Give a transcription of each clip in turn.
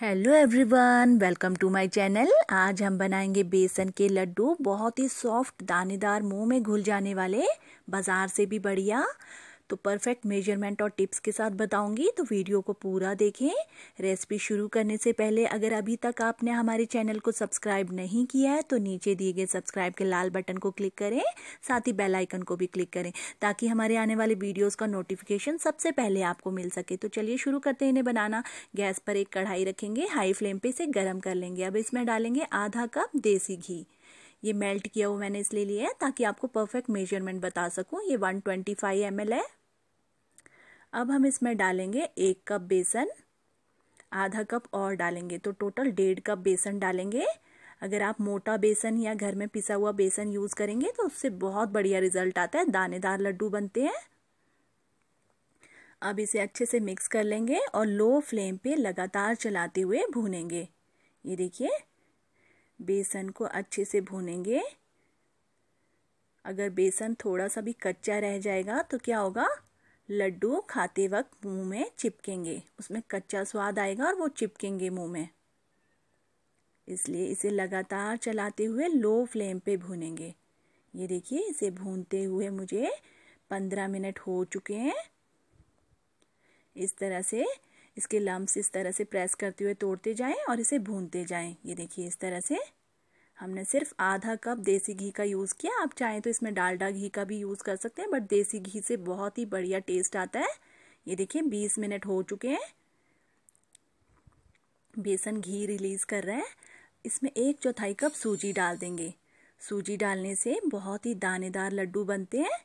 hello everyone welcome to my channel आज हम बनाएंगे बेसन के लड्डू बहुत ही सॉफ्ट दानेदार मुंह में घुल जाने वाले बाज़ार से भी बढ़िया तो परफेक्ट मेजरमेंट और टिप्स के साथ बताऊंगी तो वीडियो को पूरा देखें रेसिपी शुरू करने से पहले अगर अभी तक आपने हमारे चैनल को सब्सक्राइब नहीं किया है तो नीचे दिए गए सब्सक्राइब के लाल बटन को क्लिक करें साथ ही बेल आइकन को भी क्लिक करें ताकि हमारे आने वाले वीडियोज़ का नोटिफिकेशन सबसे पहले आपको मिल सके तो चलिए शुरू करते हैं इन्हें बनाना गैस पर एक कढ़ाई रखेंगे हाई फ्लेम पे इसे गर्म कर लेंगे अब इसमें डालेंगे आधा कप देसी घी ये मेल्ट किया हुआ मैंने इसलिए लिया है ताकि आपको परफेक्ट मेजरमेंट बता सकूं ये 125 ml है अब हम इसमें डालेंगे एक कप बेसन आधा कप और डालेंगे तो टोटल डेढ़ कप बेसन डालेंगे अगर आप मोटा बेसन या घर में पिसा हुआ बेसन यूज़ करेंगे तो उससे बहुत बढ़िया रिजल्ट आता है दानेदार लड्डू बनते हैं अब इसे अच्छे से मिक्स कर लेंगे और लो फ्लेम पे लगातार चलाते हुए भूनेंगे ये देखिए बेसन को अच्छे से भूनेंगे अगर बेसन थोड़ा सा भी कच्चा रह जाएगा तो क्या होगा लड्डू खाते वक्त मुंह में चिपकेंगे उसमें कच्चा स्वाद आएगा और वो चिपकेंगे मुंह में इसलिए इसे लगातार चलाते हुए लो फ्लेम पे भूनेंगे ये देखिए इसे भूनते हुए मुझे पंद्रह मिनट हो चुके हैं इस तरह से इसके लम्ब इस तरह से प्रेस करते हुए तोड़ते जाएं और इसे भूनते जाएं ये देखिए इस तरह से हमने सिर्फ आधा कप देसी घी का यूज़ किया आप चाहें तो इसमें डालडा घी का भी यूज़ कर सकते हैं बट देसी घी से बहुत ही बढ़िया टेस्ट आता है ये देखिए बीस मिनट हो चुके हैं बेसन घी रिलीज़ कर रहे हैं इसमें एक चौथाई कप सूजी डाल देंगे सूजी डालने से बहुत ही दानेदार लड्डू बनते हैं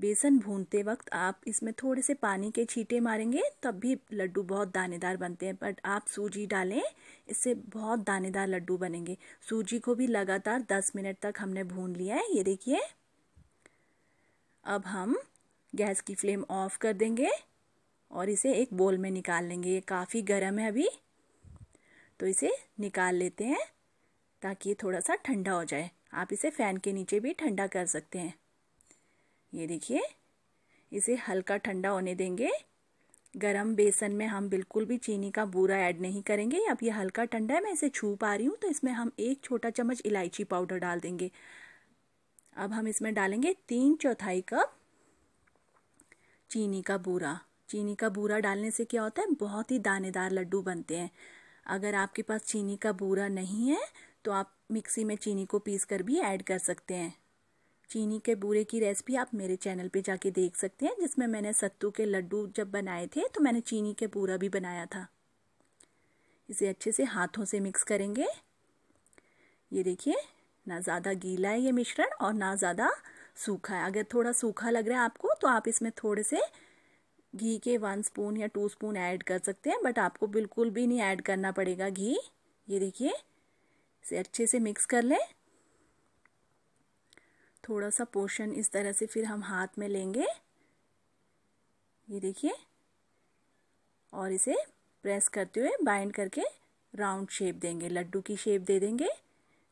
बेसन भूनते वक्त आप इसमें थोड़े से पानी के छींटे मारेंगे तब भी लड्डू बहुत दानेदार बनते हैं बट आप सूजी डालें इससे बहुत दानेदार लड्डू बनेंगे सूजी को भी लगातार दस मिनट तक हमने भून लिया है ये देखिए अब हम गैस की फ्लेम ऑफ कर देंगे और इसे एक बोल में निकाल लेंगे ये काफ़ी गर्म है अभी तो इसे निकाल लेते हैं ताकि ये थोड़ा सा ठंडा हो जाए आप इसे फ़ैन के नीचे भी ठंडा कर सकते हैं ये देखिए इसे हल्का ठंडा होने देंगे गरम बेसन में हम बिल्कुल भी चीनी का बूरा ऐड नहीं करेंगे अब ये हल्का ठंडा है मैं इसे छू पा रही हूँ तो इसमें हम एक छोटा चम्मच इलायची पाउडर डाल देंगे अब हम इसमें डालेंगे तीन चौथाई कप चीनी का बूरा चीनी का बूरा डालने से क्या होता है बहुत ही दानेदार लड्डू बनते हैं अगर आपके पास चीनी का बूरा नहीं है तो आप मिक्सी में चीनी को पीस कर भी ऐड कर सकते हैं चीनी के बूरे की रेसिपी आप मेरे चैनल पे जाके देख सकते हैं जिसमें मैंने सत्तू के लड्डू जब बनाए थे तो मैंने चीनी के बूरा भी बनाया था इसे अच्छे से हाथों से मिक्स करेंगे ये देखिए ना ज़्यादा गीला है ये मिश्रण और ना ज़्यादा सूखा है अगर थोड़ा सूखा लग रहा है आपको तो आप इसमें थोड़े से घी के वन स्पून या टू स्पून ऐड कर सकते हैं बट आपको बिल्कुल भी नहीं ऐड करना पड़ेगा घी ये देखिए इसे अच्छे से मिक्स कर लें थोड़ा सा पोर्शन इस तरह से फिर हम हाथ में लेंगे ये देखिए और इसे प्रेस करते हुए बाइंड करके राउंड शेप देंगे लड्डू की शेप दे देंगे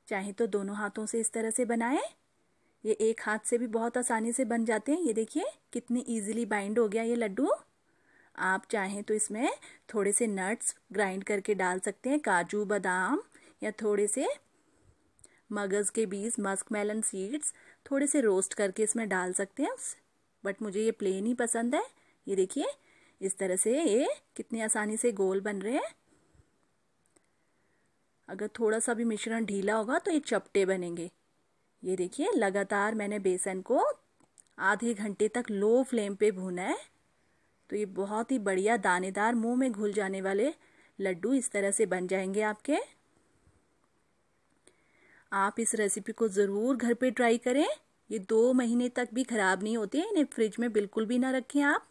चाहे तो दोनों हाथों से इस तरह से बनाएं ये एक हाथ से भी बहुत आसानी से बन जाते हैं ये देखिए कितनी इजीली बाइंड हो गया ये लड्डू आप चाहें तो इसमें थोड़े से नट्स ग्राइंड करके डाल सकते हैं काजू बादाम या थोड़े से मगज़ के बीज मस्क मेलन सीड्स थोड़े से रोस्ट करके इसमें डाल सकते हैं बट मुझे ये प्लेन ही पसंद है ये देखिए इस तरह से ये कितनी आसानी से गोल बन रहे हैं अगर थोड़ा सा भी मिश्रण ढीला होगा तो ये चपटे बनेंगे ये देखिए लगातार मैंने बेसन को आधे घंटे तक लो फ्लेम पे भूना है तो ये बहुत ही बढ़िया दानेदार मुंह में घुल जाने वाले लड्डू इस तरह से बन जाएंगे आपके आप इस रेसिपी को ज़रूर घर पे ट्राई करें ये दो महीने तक भी ख़राब नहीं होते इन्हें फ्रिज में बिल्कुल भी ना रखें आप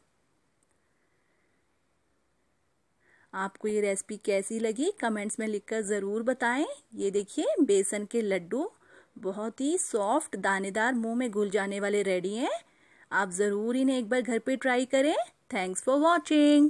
आपको ये रेसिपी कैसी लगी कमेंट्स में लिखकर ज़रूर बताएं ये देखिए बेसन के लड्डू बहुत ही सॉफ्ट दानेदार मुंह में घुल जाने वाले रेडी हैं आप ज़रूर इन्हें एक बार घर पे ट्राई करें थैंक्स फॉर वॉचिंग